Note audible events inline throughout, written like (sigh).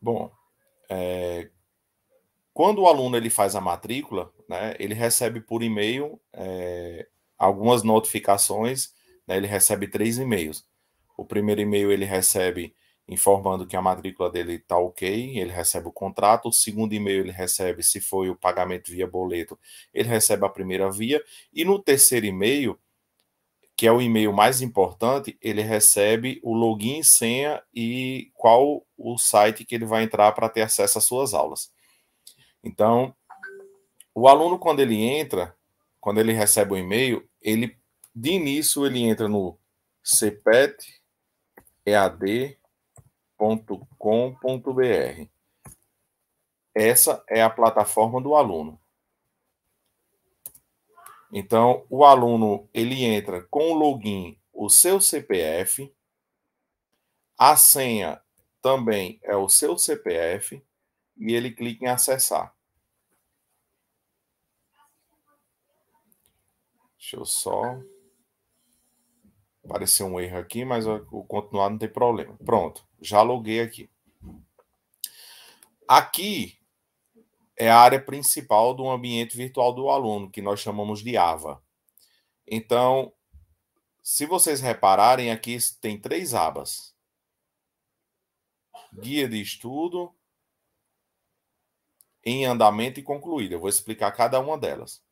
Bom, é, quando o aluno ele faz a matrícula, né, ele recebe por e-mail é, algumas notificações, né, ele recebe três e-mails. O primeiro e-mail ele recebe informando que a matrícula dele está ok, ele recebe o contrato. O segundo e-mail ele recebe se foi o pagamento via boleto, ele recebe a primeira via. E no terceiro e-mail que é o e-mail mais importante, ele recebe o login, senha e qual o site que ele vai entrar para ter acesso às suas aulas. Então, o aluno quando ele entra, quando ele recebe o e-mail, ele de início ele entra no cepetead.com.br. Essa é a plataforma do aluno. Então, o aluno ele entra com o login, o seu CPF, a senha também é o seu CPF e ele clica em acessar. Deixa eu só. Apareceu um erro aqui, mas o continuar não tem problema. Pronto, já loguei aqui. Aqui é a área principal do ambiente virtual do aluno, que nós chamamos de AVA. Então, se vocês repararem, aqui tem três abas: guia de estudo, em andamento e concluída. Eu vou explicar cada uma delas.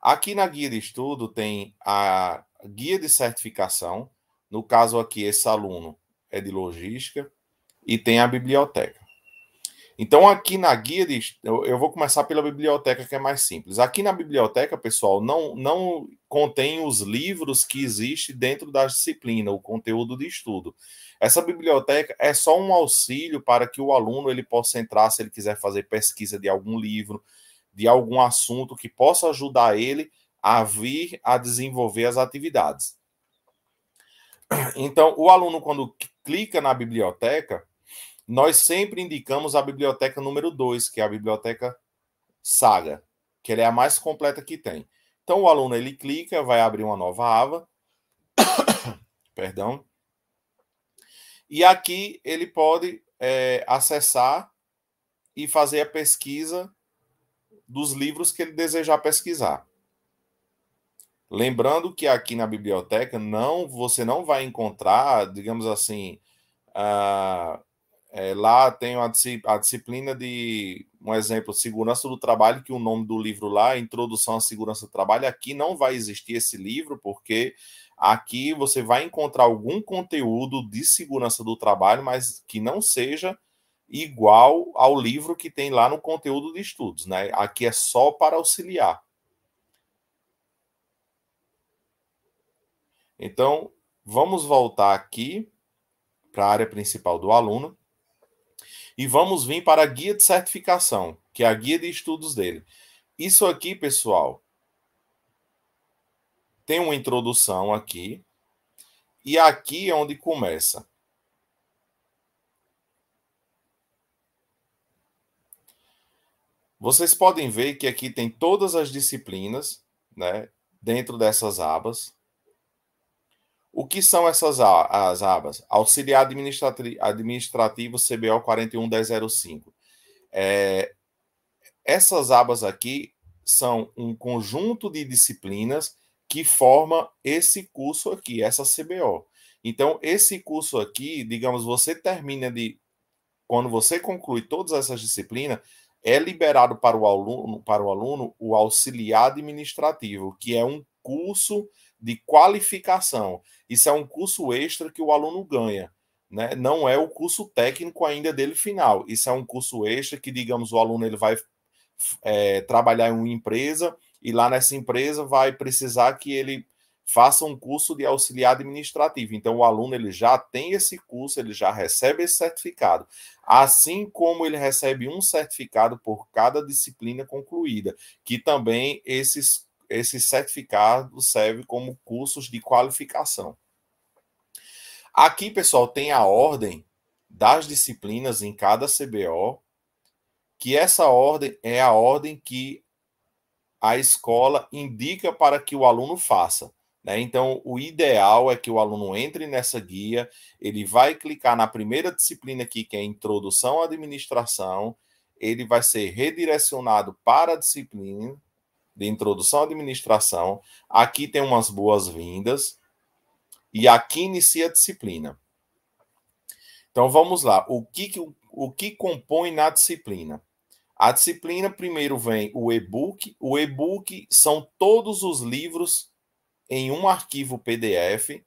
Aqui na guia de estudo tem a guia de certificação. No caso aqui, esse aluno é de logística e tem a biblioteca. Então, aqui na guia, de, eu, eu vou começar pela biblioteca, que é mais simples. Aqui na biblioteca, pessoal, não, não contém os livros que existem dentro da disciplina, o conteúdo de estudo. Essa biblioteca é só um auxílio para que o aluno ele possa entrar, se ele quiser fazer pesquisa de algum livro, de algum assunto que possa ajudar ele a vir a desenvolver as atividades. Então, o aluno, quando clica na biblioteca, nós sempre indicamos a biblioteca número 2, que é a biblioteca Saga, que ela é a mais completa que tem. Então o aluno ele clica, vai abrir uma nova aba. (coughs) Perdão. E aqui ele pode é, acessar e fazer a pesquisa dos livros que ele desejar pesquisar. Lembrando que aqui na biblioteca não você não vai encontrar, digamos assim, uh, é, lá tem a, a disciplina de, um exemplo, segurança do trabalho, que o nome do livro lá é Introdução à Segurança do Trabalho. Aqui não vai existir esse livro, porque aqui você vai encontrar algum conteúdo de segurança do trabalho, mas que não seja igual ao livro que tem lá no conteúdo de estudos, né? Aqui é só para auxiliar. Então, vamos voltar aqui para a área principal do aluno. E vamos vir para a guia de certificação, que é a guia de estudos dele. Isso aqui, pessoal, tem uma introdução aqui. E aqui é onde começa. Vocês podem ver que aqui tem todas as disciplinas, né, dentro dessas abas. O que são essas as abas? Auxiliar administrativo, administrativo CBO 41105. É, essas abas aqui são um conjunto de disciplinas que forma esse curso aqui, essa CBO. Então, esse curso aqui, digamos, você termina de. Quando você conclui todas essas disciplinas, é liberado para o aluno, para o, aluno o auxiliar administrativo, que é um curso de qualificação. Isso é um curso extra que o aluno ganha. Né? Não é o curso técnico ainda dele final. Isso é um curso extra que, digamos, o aluno ele vai é, trabalhar em uma empresa e lá nessa empresa vai precisar que ele faça um curso de auxiliar administrativo. Então, o aluno ele já tem esse curso, ele já recebe esse certificado. Assim como ele recebe um certificado por cada disciplina concluída, que também esses esses certificados servem como cursos de qualificação. Aqui, pessoal, tem a ordem das disciplinas em cada CBO, que essa ordem é a ordem que a escola indica para que o aluno faça. Né? Então, o ideal é que o aluno entre nessa guia, ele vai clicar na primeira disciplina aqui, que é Introdução à Administração, ele vai ser redirecionado para a disciplina, de introdução à administração, aqui tem umas boas-vindas e aqui inicia a disciplina. Então vamos lá, o que, o que compõe na disciplina? A disciplina primeiro vem o e-book, o e-book são todos os livros em um arquivo PDF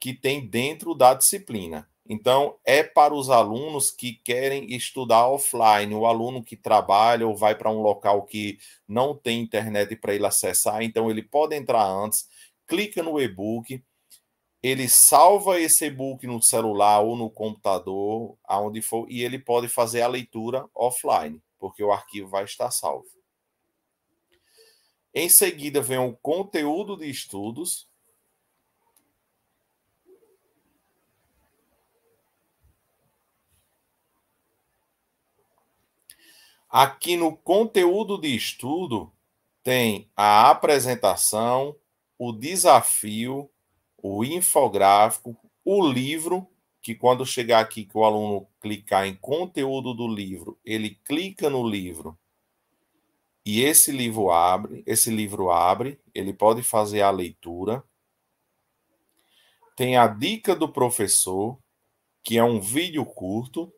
que tem dentro da disciplina. Então, é para os alunos que querem estudar offline, o aluno que trabalha ou vai para um local que não tem internet para ele acessar, então ele pode entrar antes, clica no e-book, ele salva esse e-book no celular ou no computador, aonde for, e ele pode fazer a leitura offline, porque o arquivo vai estar salvo. Em seguida, vem o conteúdo de estudos, Aqui no conteúdo de estudo tem a apresentação, o desafio, o infográfico, o livro, que quando chegar aqui que o aluno clicar em conteúdo do livro, ele clica no livro e esse livro abre, esse livro abre, ele pode fazer a leitura. Tem a dica do professor, que é um vídeo curto,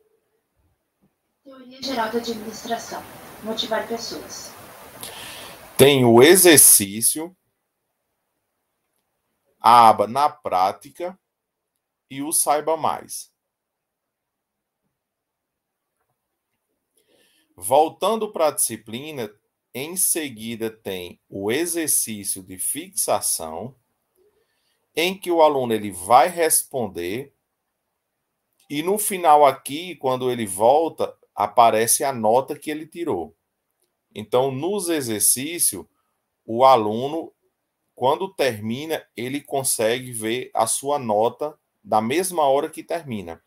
Teoria Geral da Administração. Motivar pessoas. Tem o exercício, a aba na prática e o saiba mais. Voltando para a disciplina, em seguida tem o exercício de fixação, em que o aluno ele vai responder e no final aqui, quando ele volta, aparece a nota que ele tirou. Então, nos exercícios, o aluno, quando termina, ele consegue ver a sua nota da mesma hora que termina.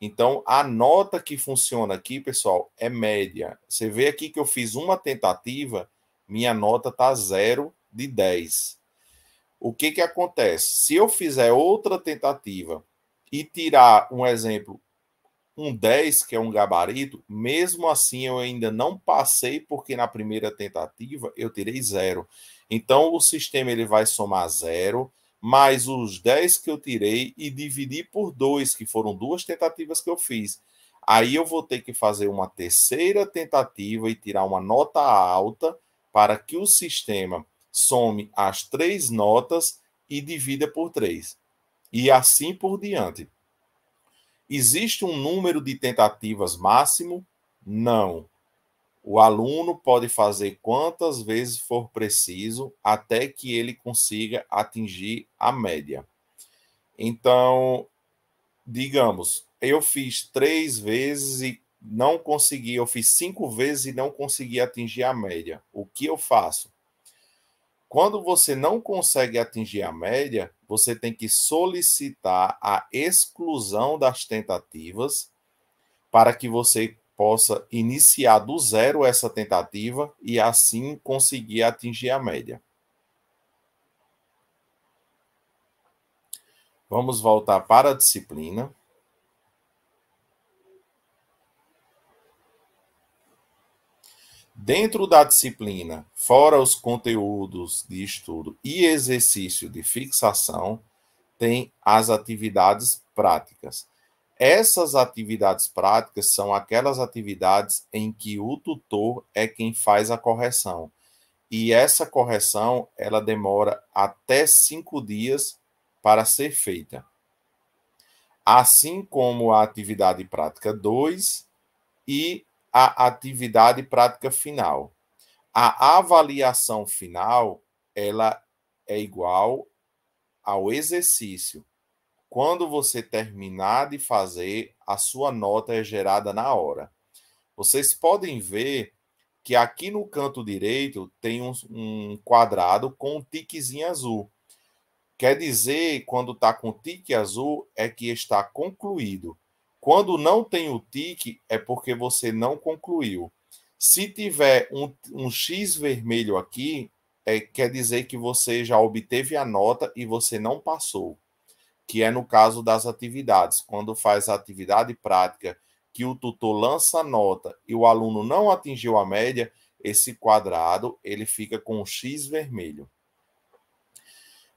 Então, a nota que funciona aqui, pessoal, é média. Você vê aqui que eu fiz uma tentativa, minha nota está 0 de 10. O que, que acontece? Se eu fizer outra tentativa e tirar um exemplo um 10, que é um gabarito, mesmo assim eu ainda não passei, porque na primeira tentativa eu tirei zero. Então o sistema ele vai somar zero, mais os 10 que eu tirei e dividir por dois, que foram duas tentativas que eu fiz. Aí eu vou ter que fazer uma terceira tentativa e tirar uma nota alta para que o sistema some as três notas e divida por três. E assim por diante. Existe um número de tentativas máximo? Não. O aluno pode fazer quantas vezes for preciso até que ele consiga atingir a média. Então, digamos, eu fiz três vezes e não consegui, eu fiz cinco vezes e não consegui atingir a média. O que eu faço? Quando você não consegue atingir a média, você tem que solicitar a exclusão das tentativas para que você possa iniciar do zero essa tentativa e assim conseguir atingir a média. Vamos voltar para a disciplina. Dentro da disciplina, fora os conteúdos de estudo e exercício de fixação, tem as atividades práticas. Essas atividades práticas são aquelas atividades em que o tutor é quem faz a correção. E essa correção, ela demora até cinco dias para ser feita. Assim como a atividade prática 2 e a atividade prática final. A avaliação final, ela é igual ao exercício. Quando você terminar de fazer, a sua nota é gerada na hora. Vocês podem ver que aqui no canto direito tem um, um quadrado com um tiquezinho azul. Quer dizer, quando está com tique azul, é que está concluído. Quando não tem o tique, é porque você não concluiu. Se tiver um, um X vermelho aqui, é, quer dizer que você já obteve a nota e você não passou, que é no caso das atividades. Quando faz a atividade prática, que o tutor lança a nota e o aluno não atingiu a média, esse quadrado ele fica com um X vermelho.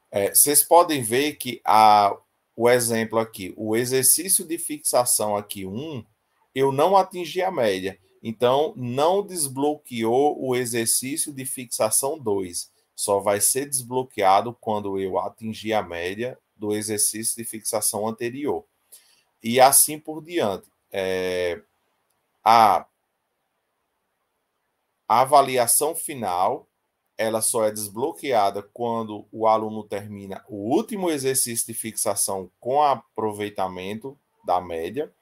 É, vocês podem ver que a, o exemplo aqui, o exercício de fixação aqui 1, um, eu não atingi a média. Então, não desbloqueou o exercício de fixação 2. Só vai ser desbloqueado quando eu atingir a média do exercício de fixação anterior. E assim por diante. É, a, a avaliação final ela só é desbloqueada quando o aluno termina o último exercício de fixação com aproveitamento da média,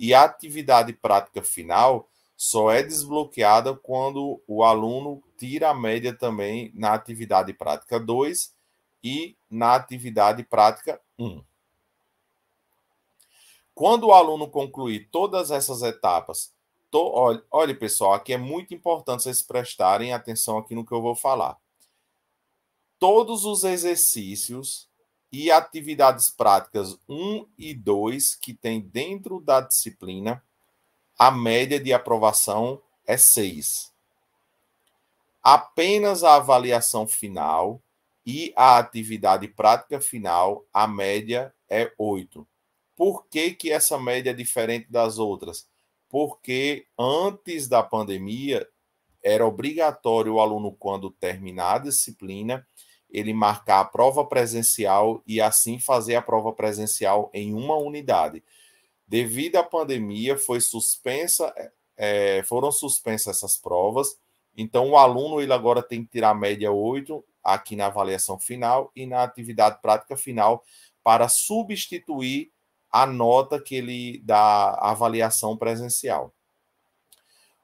e a atividade prática final só é desbloqueada quando o aluno tira a média também na atividade prática 2 e na atividade prática 1. Um. Quando o aluno concluir todas essas etapas Olhe, olha, olha, pessoal, aqui é muito importante vocês prestarem atenção aqui no que eu vou falar. Todos os exercícios e atividades práticas 1 e 2 que tem dentro da disciplina, a média de aprovação é 6. Apenas a avaliação final e a atividade prática final, a média é 8. Por que, que essa média é diferente das outras? porque antes da pandemia era obrigatório o aluno, quando terminar a disciplina, ele marcar a prova presencial e assim fazer a prova presencial em uma unidade. Devido à pandemia, foi suspensa, é, foram suspensas essas provas, então o aluno ele agora tem que tirar a média 8 aqui na avaliação final e na atividade prática final para substituir a nota que ele dá a avaliação presencial.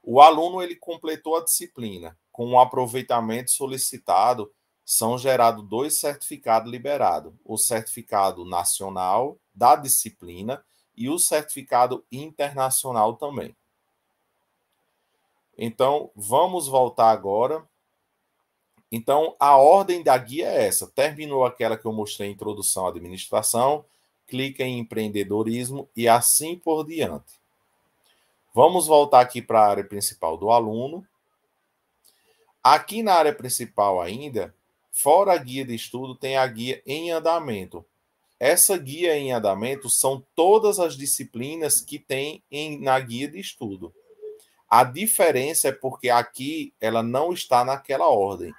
O aluno ele completou a disciplina com o aproveitamento solicitado, são gerados dois certificados liberados: o certificado nacional da disciplina e o certificado internacional também. Então, vamos voltar agora. Então, a ordem da guia é essa. Terminou aquela que eu mostrei introdução à administração, clica em empreendedorismo e assim por diante. Vamos voltar aqui para a área principal do aluno. Aqui na área principal ainda, fora a guia de estudo, tem a guia em andamento. Essa guia em andamento são todas as disciplinas que tem em, na guia de estudo. A diferença é porque aqui ela não está naquela ordem.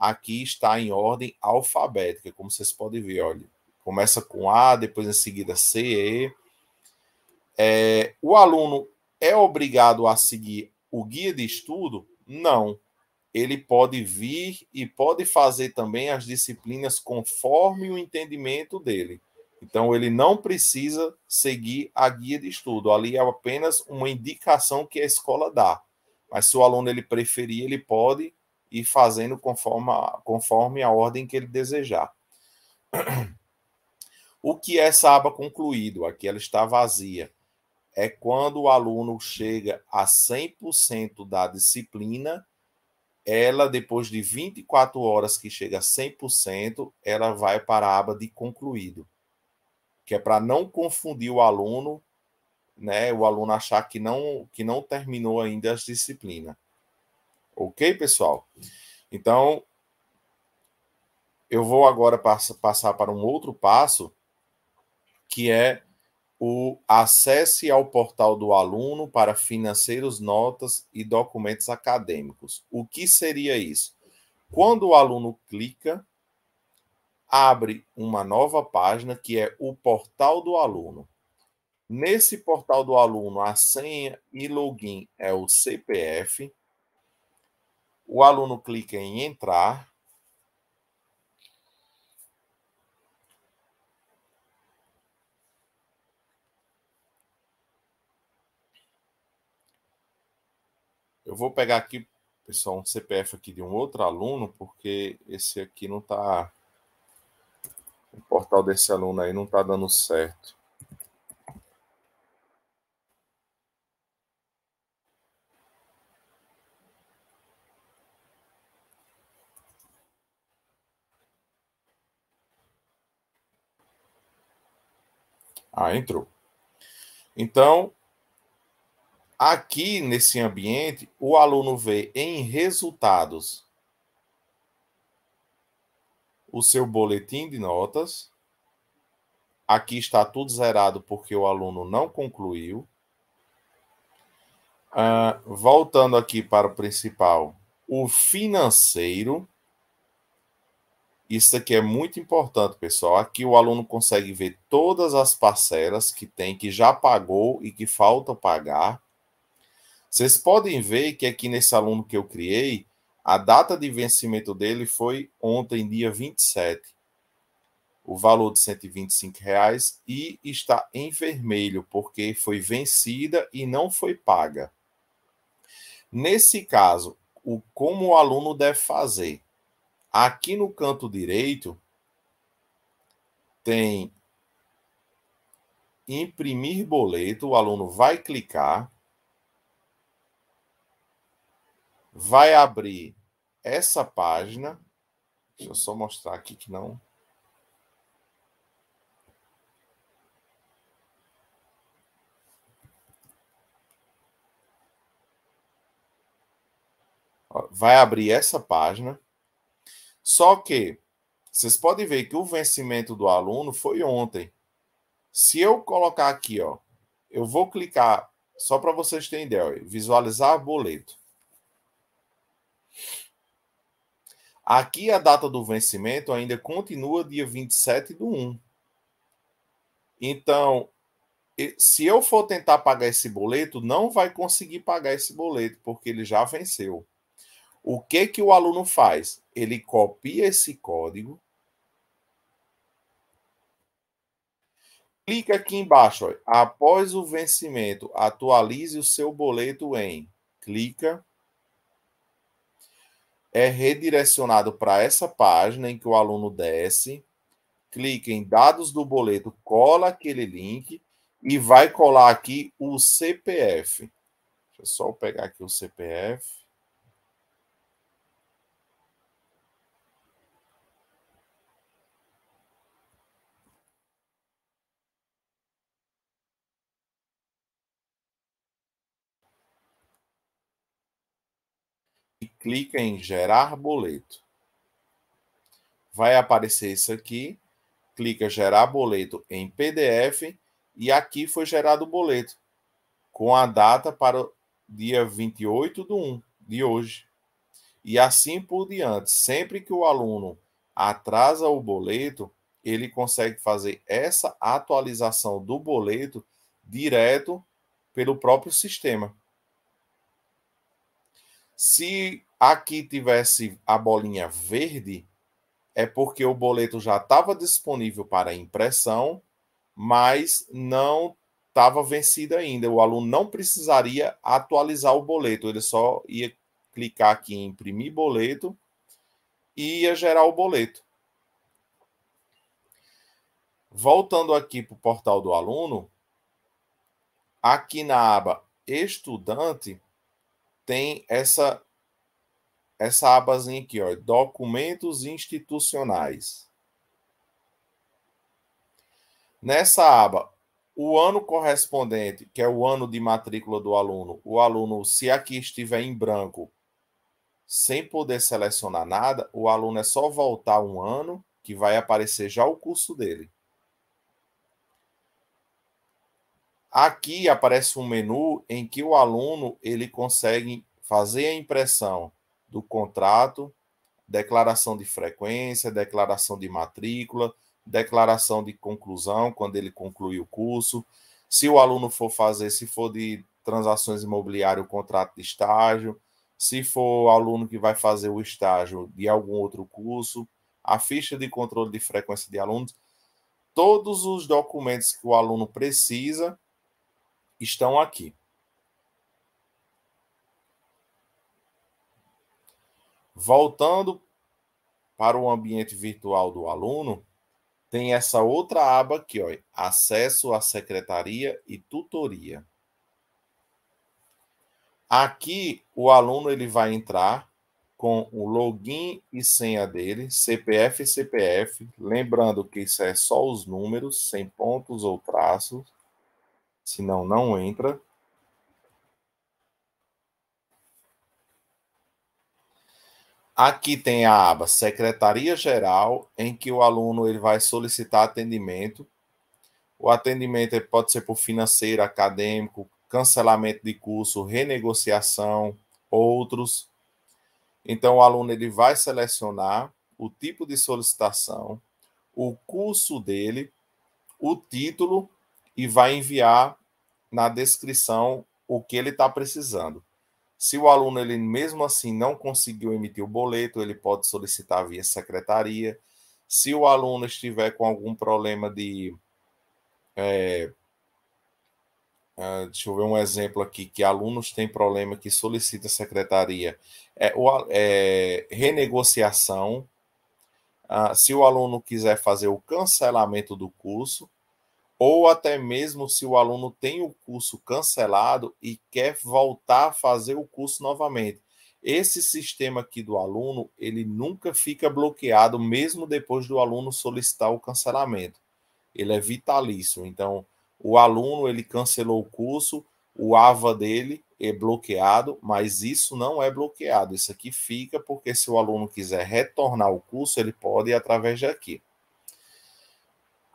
Aqui está em ordem alfabética, como vocês podem ver, olha. Começa com A, depois em seguida C, E. É, o aluno é obrigado a seguir o guia de estudo? Não. Ele pode vir e pode fazer também as disciplinas conforme o entendimento dele. Então, ele não precisa seguir a guia de estudo. Ali é apenas uma indicação que a escola dá. Mas se o aluno ele preferir, ele pode ir fazendo conforme a, conforme a ordem que ele desejar. O que é essa aba concluído? Aqui ela está vazia. É quando o aluno chega a 100% da disciplina, ela, depois de 24 horas que chega a 100%, ela vai para a aba de concluído, que é para não confundir o aluno, né? O aluno achar que não, que não terminou ainda as disciplinas. Ok, pessoal? Então, eu vou agora passar para um outro passo, que é o acesse ao portal do aluno para financeiros, notas e documentos acadêmicos. O que seria isso? Quando o aluno clica, abre uma nova página que é o portal do aluno. Nesse portal do aluno, a senha e login é o CPF. O aluno clica em entrar. Eu vou pegar aqui, pessoal, um CPF aqui de um outro aluno, porque esse aqui não está. O portal desse aluno aí não está dando certo. Ah, entrou. Então, Aqui, nesse ambiente, o aluno vê em resultados o seu boletim de notas. Aqui está tudo zerado porque o aluno não concluiu. Ah, voltando aqui para o principal, o financeiro. Isso aqui é muito importante, pessoal. Aqui o aluno consegue ver todas as parcelas que tem, que já pagou e que falta pagar. Vocês podem ver que aqui nesse aluno que eu criei, a data de vencimento dele foi ontem, dia 27. O valor de R$ reais e está em vermelho, porque foi vencida e não foi paga. Nesse caso, o, como o aluno deve fazer? Aqui no canto direito, tem imprimir boleto, o aluno vai clicar vai abrir essa página. Deixa eu só mostrar aqui que não. Vai abrir essa página. Só que vocês podem ver que o vencimento do aluno foi ontem. Se eu colocar aqui, ó, eu vou clicar só para vocês terem ideia, visualizar boleto. Aqui a data do vencimento ainda continua dia 27 do 1. Então, se eu for tentar pagar esse boleto, não vai conseguir pagar esse boleto, porque ele já venceu. O que que o aluno faz? Ele copia esse código, clica aqui embaixo, ó, após o vencimento, atualize o seu boleto em, clica, é redirecionado para essa página em que o aluno desce, clica em dados do boleto, cola aquele link e vai colar aqui o CPF. Deixa eu só pegar aqui o CPF. clica em gerar boleto. Vai aparecer isso aqui. Clica gerar boleto em PDF e aqui foi gerado o boleto com a data para o dia 28 de 1 de hoje. E assim por diante, sempre que o aluno atrasa o boleto, ele consegue fazer essa atualização do boleto direto pelo próprio sistema. Se aqui tivesse a bolinha verde, é porque o boleto já estava disponível para impressão, mas não estava vencido ainda. O aluno não precisaria atualizar o boleto, ele só ia clicar aqui em imprimir boleto e ia gerar o boleto. Voltando aqui para o portal do aluno, aqui na aba Estudante, tem essa essa abazinha aqui, ó, documentos institucionais. Nessa aba, o ano correspondente, que é o ano de matrícula do aluno, o aluno, se aqui estiver em branco, sem poder selecionar nada, o aluno é só voltar um ano que vai aparecer já o curso dele. Aqui aparece um menu em que o aluno ele consegue fazer a impressão do contrato, declaração de frequência, declaração de matrícula, declaração de conclusão quando ele conclui o curso. Se o aluno for fazer, se for de transações imobiliárias, o contrato de estágio, se for aluno que vai fazer o estágio de algum outro curso, a ficha de controle de frequência de alunos, todos os documentos que o aluno precisa estão aqui. Voltando para o ambiente virtual do aluno, tem essa outra aba aqui, ó, acesso à secretaria e tutoria. Aqui o aluno ele vai entrar com o login e senha dele, CPF e CPF, lembrando que isso é só os números, sem pontos ou traços senão não entra. Aqui tem a aba Secretaria Geral, em que o aluno ele vai solicitar atendimento. O atendimento pode ser por financeiro, acadêmico, cancelamento de curso, renegociação, outros. Então o aluno ele vai selecionar o tipo de solicitação, o curso dele, o título e vai enviar na descrição o que ele está precisando. Se o aluno ele mesmo assim não conseguiu emitir o boleto, ele pode solicitar via secretaria. Se o aluno estiver com algum problema de é, Uh, deixa eu ver um exemplo aqui, que alunos têm problema que solicita a secretaria, é, o, é, renegociação, uh, se o aluno quiser fazer o cancelamento do curso, ou até mesmo se o aluno tem o curso cancelado e quer voltar a fazer o curso novamente. Esse sistema aqui do aluno, ele nunca fica bloqueado, mesmo depois do aluno solicitar o cancelamento. Ele é vitalício. Então, o aluno, ele cancelou o curso, o AVA dele é bloqueado, mas isso não é bloqueado. Isso aqui fica porque se o aluno quiser retornar o curso, ele pode ir através daqui.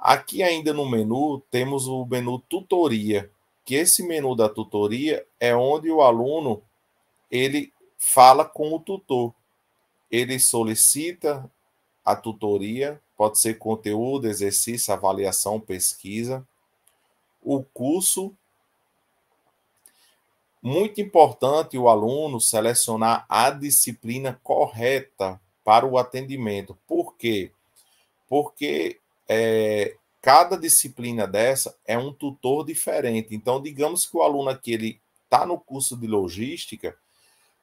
Aqui ainda no menu temos o menu tutoria, que esse menu da tutoria é onde o aluno ele fala com o tutor. Ele solicita a tutoria, pode ser conteúdo, exercício, avaliação, pesquisa, o curso. Muito importante o aluno selecionar a disciplina correta para o atendimento. Por quê? Porque é, cada disciplina dessa é um tutor diferente. Então, digamos que o aluno aqui ele está no curso de logística,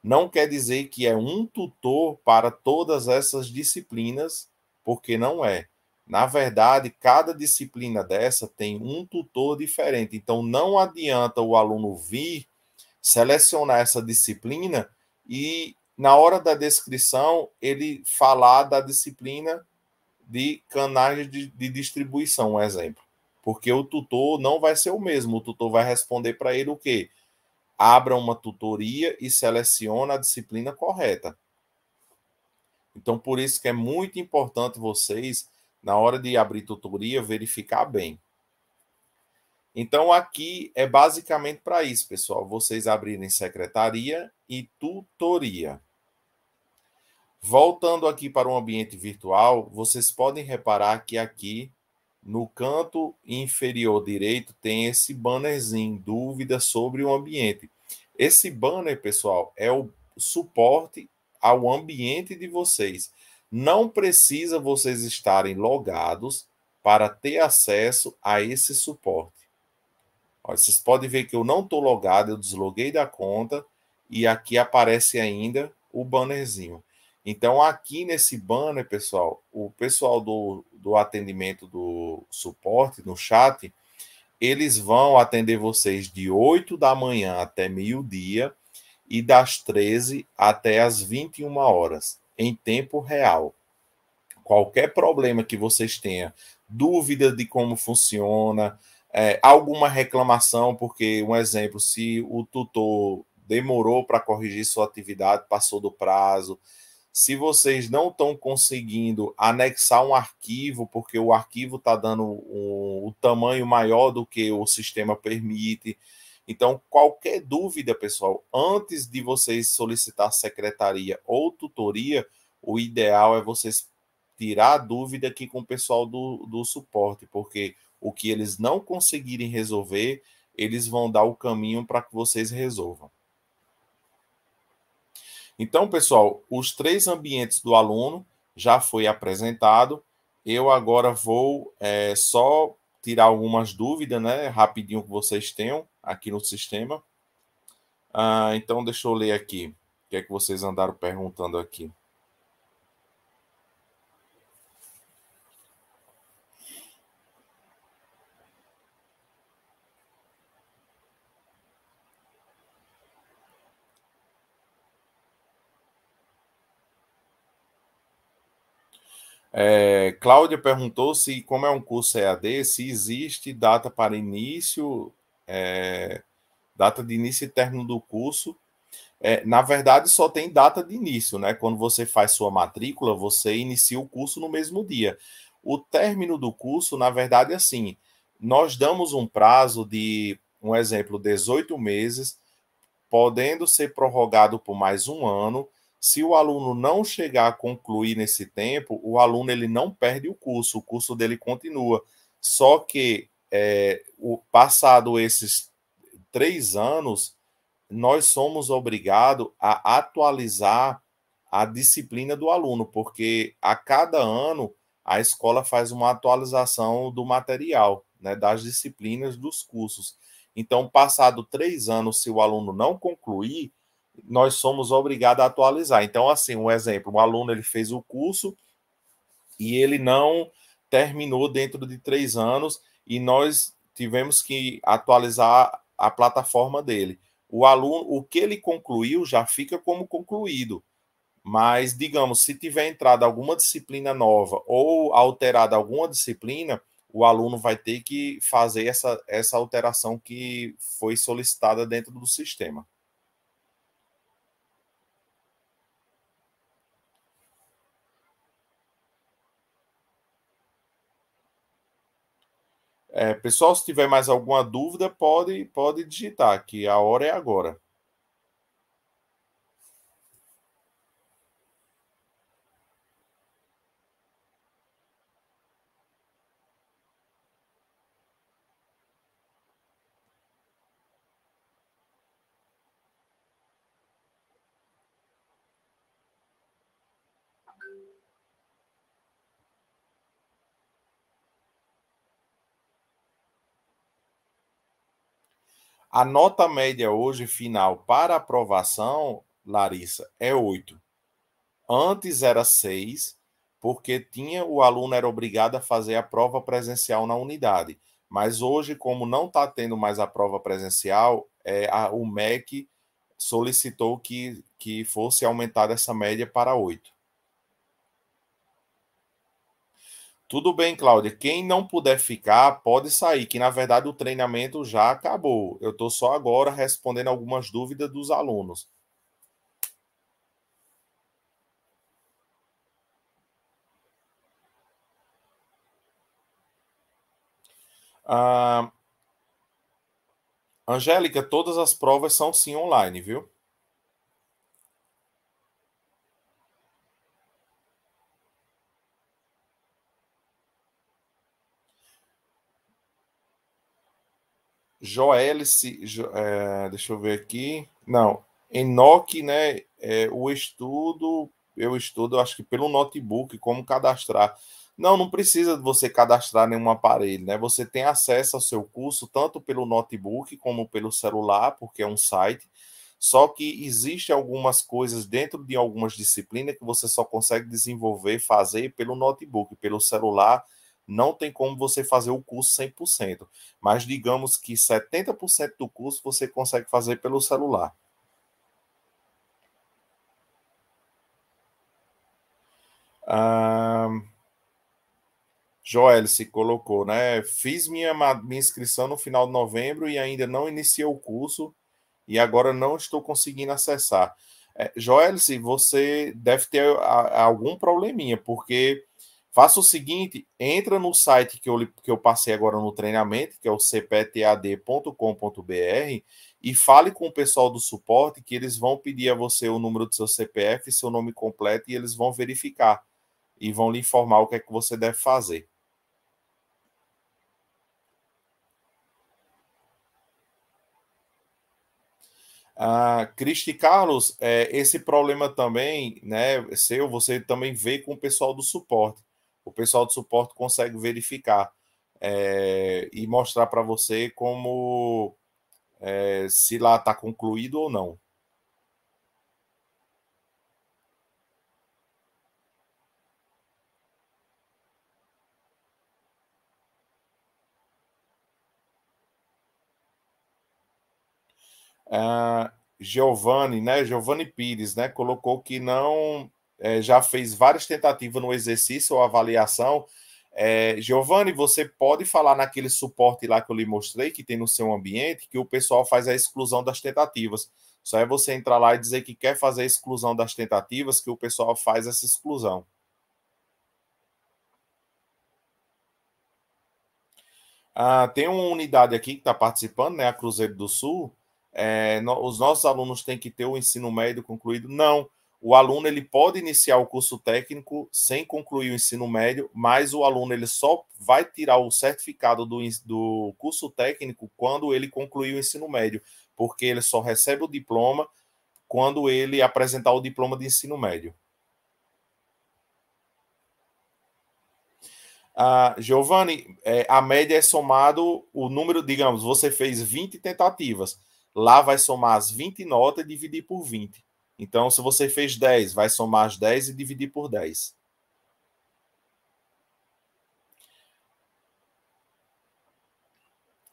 não quer dizer que é um tutor para todas essas disciplinas, porque não é. Na verdade, cada disciplina dessa tem um tutor diferente. Então, não adianta o aluno vir selecionar essa disciplina e, na hora da descrição, ele falar da disciplina de canais de, de distribuição, um exemplo. Porque o tutor não vai ser o mesmo, o tutor vai responder para ele o quê? Abra uma tutoria e seleciona a disciplina correta. Então, por isso que é muito importante vocês, na hora de abrir tutoria, verificar bem. Então, aqui é basicamente para isso, pessoal. Vocês abrirem secretaria e tutoria. Voltando aqui para o ambiente virtual, vocês podem reparar que aqui no canto inferior direito tem esse bannerzinho, dúvida sobre o ambiente. Esse banner, pessoal, é o suporte ao ambiente de vocês. Não precisa vocês estarem logados para ter acesso a esse suporte. vocês podem ver que eu não estou logado, eu desloguei da conta e aqui aparece ainda o bannerzinho. Então, aqui nesse banner, pessoal, o pessoal do, do atendimento do suporte, no chat, eles vão atender vocês de 8 da manhã até meio-dia e das 13 até as 21 horas, em tempo real. Qualquer problema que vocês tenham, dúvida de como funciona, é, alguma reclamação, porque, um exemplo, se o tutor demorou para corrigir sua atividade, passou do prazo, se vocês não estão conseguindo anexar um arquivo, porque o arquivo está dando o um, um tamanho maior do que o sistema permite. Então, qualquer dúvida, pessoal, antes de vocês solicitar secretaria ou tutoria, o ideal é vocês tirar a dúvida aqui com o pessoal do, do suporte, porque o que eles não conseguirem resolver, eles vão dar o caminho para que vocês resolvam. Então, pessoal, os três ambientes do aluno já foi apresentado. Eu agora vou é, só tirar algumas dúvidas, né? Rapidinho que vocês tenham aqui no sistema. Ah, então, deixa eu ler aqui o que é que vocês andaram perguntando aqui. É, Cláudia perguntou se, como é um curso EAD, se existe data para início, é, data de início e término do curso. É, na verdade, só tem data de início, né? Quando você faz sua matrícula, você inicia o curso no mesmo dia. O término do curso, na verdade, é assim: nós damos um prazo de, um exemplo, 18 meses, podendo ser prorrogado por mais um ano se o aluno não chegar a concluir nesse tempo, o aluno ele não perde o curso, o curso dele continua. Só que é, o passado esses três anos, nós somos obrigados a atualizar a disciplina do aluno, porque a cada ano a escola faz uma atualização do material, né, das disciplinas dos cursos. Então, passado três anos, se o aluno não concluir, nós somos obrigados a atualizar. Então, assim, um exemplo, um aluno ele fez o curso e ele não terminou dentro de três anos e nós tivemos que atualizar a plataforma dele. O aluno, o que ele concluiu já fica como concluído. Mas, digamos, se tiver entrado alguma disciplina nova ou alterada alguma disciplina, o aluno vai ter que fazer essa, essa alteração que foi solicitada dentro do sistema. É, pessoal, se tiver mais alguma dúvida, pode, pode digitar, que a hora é agora. A nota média hoje final para aprovação, Larissa, é 8. Antes era 6, porque tinha o aluno era obrigado a fazer a prova presencial na unidade. Mas hoje, como não está tendo mais a prova presencial, é, a, o MEC solicitou que, que fosse aumentada essa média para 8. Tudo bem, Cláudia. Quem não puder ficar, pode sair, que na verdade o treinamento já acabou. Eu estou só agora respondendo algumas dúvidas dos alunos. Ah, Angélica, todas as provas são sim online, viu? Joelice, jo, é, deixa eu ver aqui. Não, enoque, né? É, o estudo, eu estudo, eu acho que pelo notebook, como cadastrar. Não, não precisa você cadastrar nenhum aparelho, né? Você tem acesso ao seu curso tanto pelo notebook como pelo celular, porque é um site. Só que existe algumas coisas dentro de algumas disciplinas que você só consegue desenvolver, fazer pelo notebook, pelo celular não tem como você fazer o curso 100%, mas digamos que 70% do curso você consegue fazer pelo celular. Ah, Joel se colocou, né? Fiz minha, minha inscrição no final de novembro e ainda não iniciei o curso e agora não estou conseguindo acessar. É, Joel, se você deve ter algum probleminha, porque Faça o seguinte, entra no site que eu, que eu passei agora no treinamento, que é o cptad.com.br, e fale com o pessoal do suporte que eles vão pedir a você o número do seu CPF, seu nome completo, e eles vão verificar e vão lhe informar o que é que você deve fazer. Ah, Cristi Carlos, é, esse problema também, né, seu, você também vê com o pessoal do suporte o pessoal de suporte consegue verificar é, e mostrar para você como é, se lá está concluído ou não. Uh, Giovanni, né? Giovanni Pires, né? Colocou que não é, já fez várias tentativas no exercício ou avaliação. É, Giovanni, você pode falar naquele suporte lá que eu lhe mostrei, que tem no seu ambiente, que o pessoal faz a exclusão das tentativas. Só é você entrar lá e dizer que quer fazer a exclusão das tentativas, que o pessoal faz essa exclusão. Ah, tem uma unidade aqui que está participando, né, a Cruzeiro do Sul. É, no, os nossos alunos têm que ter o ensino médio concluído? Não o aluno ele pode iniciar o curso técnico sem concluir o ensino médio, mas o aluno ele só vai tirar o certificado do, do curso técnico quando ele concluir o ensino médio, porque ele só recebe o diploma quando ele apresentar o diploma de ensino médio. Ah, Giovanni, é, a média é somado o número, digamos, você fez 20 tentativas. Lá vai somar as 20 notas e dividir por 20. Então, se você fez 10, vai somar as 10 e dividir por 10.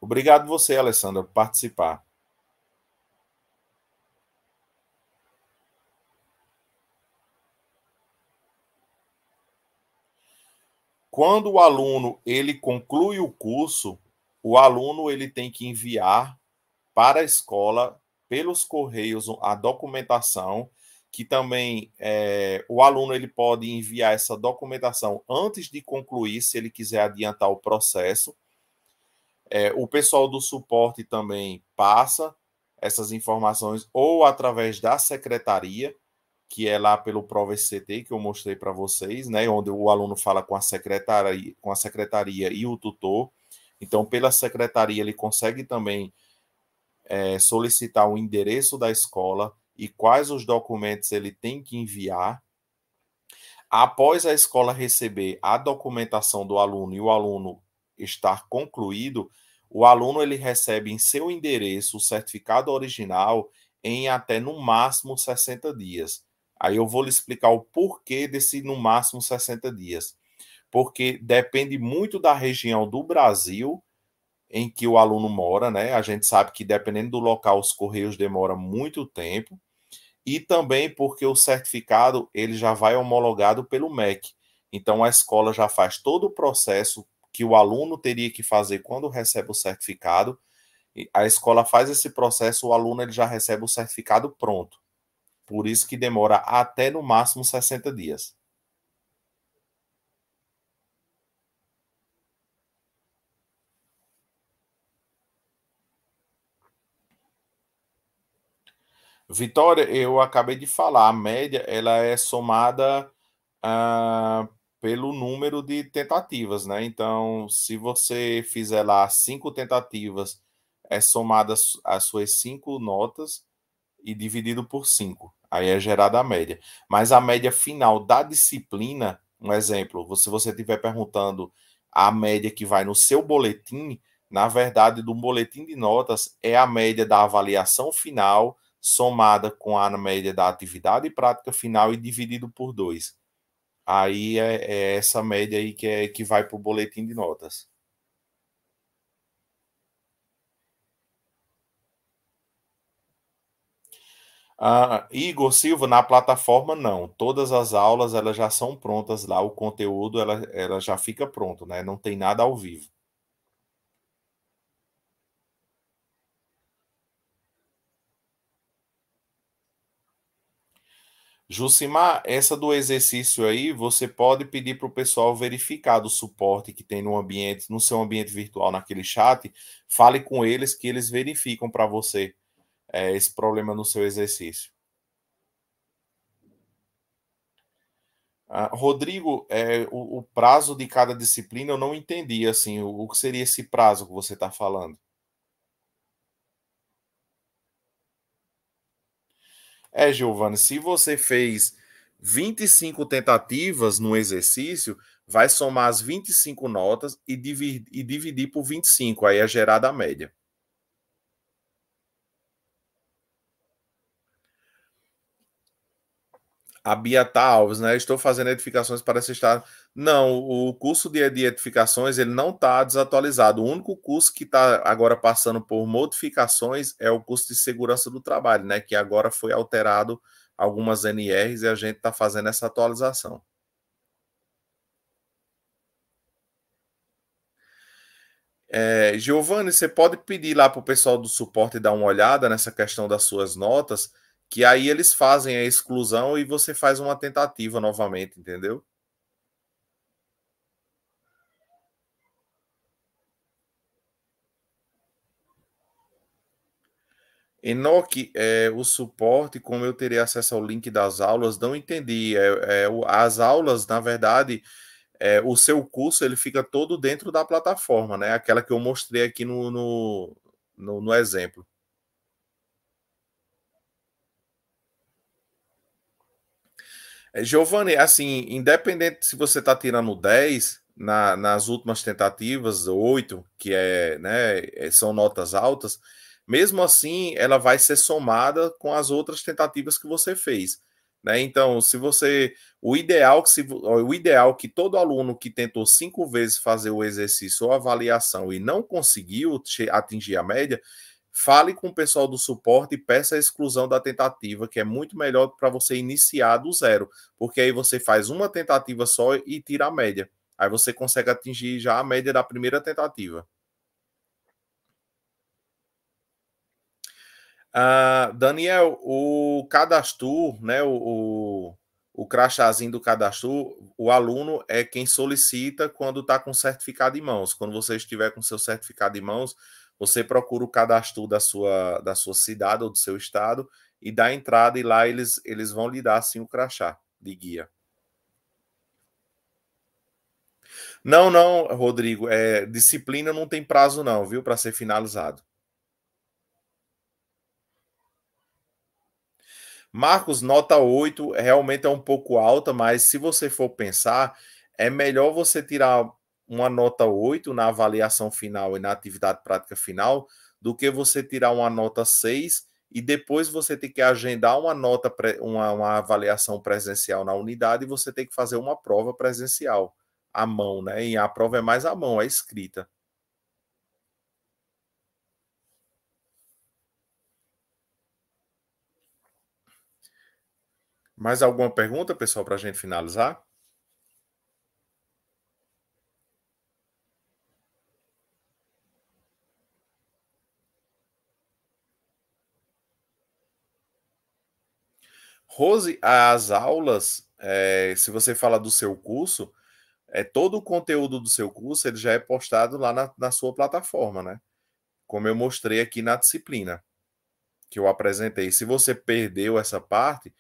Obrigado você, Alessandra, por participar. Quando o aluno ele conclui o curso, o aluno ele tem que enviar para a escola pelos correios a documentação, que também é, o aluno ele pode enviar essa documentação antes de concluir, se ele quiser adiantar o processo. É, o pessoal do suporte também passa essas informações ou através da secretaria, que é lá pelo ProVCT que eu mostrei para vocês, né, onde o aluno fala com a secretaria, com a secretaria e o tutor. Então, pela secretaria ele consegue também é, solicitar o endereço da escola e quais os documentos ele tem que enviar. Após a escola receber a documentação do aluno e o aluno estar concluído, o aluno ele recebe em seu endereço o certificado original em até no máximo 60 dias. Aí eu vou lhe explicar o porquê desse no máximo 60 dias. Porque depende muito da região do Brasil em que o aluno mora, né? A gente sabe que dependendo do local os correios demora muito tempo e também porque o certificado ele já vai homologado pelo MEC. Então a escola já faz todo o processo que o aluno teria que fazer quando recebe o certificado. A escola faz esse processo, o aluno ele já recebe o certificado pronto. Por isso que demora até no máximo 60 dias. Vitória, eu acabei de falar, a média ela é somada ah, pelo número de tentativas, né? Então, se você fizer lá cinco tentativas, é somada as suas cinco notas e dividido por cinco. Aí é gerada a média. Mas a média final da disciplina, um exemplo, se você estiver perguntando a média que vai no seu boletim, na verdade, do boletim de notas é a média da avaliação final somada com a média da atividade prática final e dividido por 2. Aí é, é, essa média aí que, é, que vai para o boletim de notas. Uh, Igor Silva, na plataforma não. Todas as aulas elas já são prontas lá, o conteúdo ela, ela já fica pronto, né? Não tem nada ao vivo. Jucimar, essa do exercício aí, você pode pedir para o pessoal verificar do suporte que tem no ambiente, no seu ambiente virtual, naquele chat. Fale com eles que eles verificam para você é, esse problema no seu exercício. Ah, Rodrigo, é, o, o, prazo de cada disciplina eu não entendi assim, o, o que seria esse prazo que você está falando? É, Giovanni, se você fez 25 tentativas no exercício, vai somar as 25 notas e dividir, e dividir por 25, aí é gerada a média. a Beata tá Alves, né? Estou fazendo edificações para esse estado. Não, o curso de, de edificações ele não está desatualizado. O único curso que está agora passando por modificações é o curso de segurança do trabalho, né? Que agora foi alterado algumas NRs e a gente está fazendo essa atualização. É, Giovanni, você pode pedir lá para o pessoal do suporte dar uma olhada nessa questão das suas notas que aí eles fazem a exclusão e você faz uma tentativa novamente, entendeu? Enoque, é, o suporte, como eu teria acesso ao link das aulas, não entendi. É, é, as aulas, na verdade, é, o seu curso ele fica todo dentro da plataforma, né? Aquela que eu mostrei aqui no, no, no, no exemplo. É, Giovanni, assim, independente se você está tirando 10 na, nas últimas tentativas, 8, que é, né, é, são notas altas, mesmo assim ela vai ser somada com as outras tentativas que você fez. Né? Então, se você. O ideal, que se, o ideal que todo aluno que tentou cinco vezes fazer o exercício ou avaliação e não conseguiu atingir a média fale com o pessoal do suporte e peça a exclusão da tentativa, que é muito melhor para você iniciar do zero, porque aí você faz uma tentativa só e tira a média. Aí você consegue atingir já a média da primeira tentativa. Uh, Daniel, o cadastro, né, o, o, o crachazinho do cadastro, o aluno é quem solicita quando está com certificado em mãos. Quando você estiver com seu certificado em mãos, você procura o cadastro da sua, da sua cidade ou do seu estado e dá entrada, e lá eles, eles vão lhe dar assim o crachá de guia. Não, não, Rodrigo, é, disciplina não tem prazo, não, viu, para ser finalizado. Marcos, nota 8 realmente é um pouco alta, mas se você for pensar, é melhor você tirar uma nota 8 na avaliação final e na atividade prática final do que você tirar uma nota 6 e depois você tem que agendar uma nota, uma, uma avaliação presencial na unidade e você tem que fazer uma prova presencial à mão, né? E a prova é mais à mão, é escrita. Mais alguma pergunta, pessoal, para a gente finalizar? Rose, as aulas, é, se você fala do seu curso, é todo o conteúdo do seu curso ele já é postado lá na, na sua plataforma, né? Como eu mostrei aqui na disciplina que eu apresentei. Se você perdeu essa parte,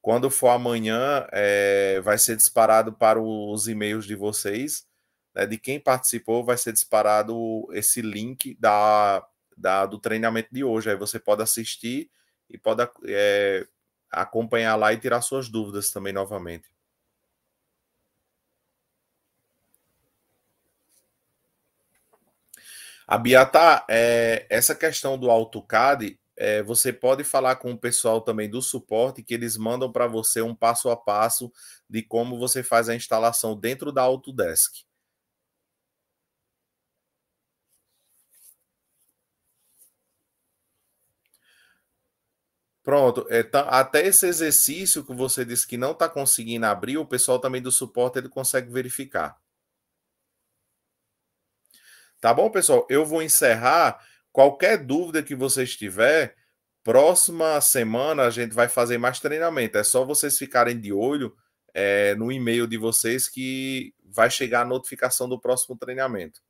quando for amanhã, é, vai ser disparado para os e-mails de vocês, né, de quem participou, vai ser disparado esse link da, da, do treinamento de hoje. Aí você pode assistir e pode é, acompanhar lá e tirar suas dúvidas também novamente. A Biata, tá, é, essa questão do AutoCAD, é, você pode falar com o pessoal também do suporte, que eles mandam para você um passo a passo de como você faz a instalação dentro da Autodesk. Pronto, é, tá, até esse exercício que você disse que não está conseguindo abrir, o pessoal também do suporte ele consegue verificar. Tá bom, pessoal? Eu vou encerrar. Qualquer dúvida que vocês tiverem, próxima semana a gente vai fazer mais treinamento. É só vocês ficarem de olho é, no e-mail de vocês que vai chegar a notificação do próximo treinamento.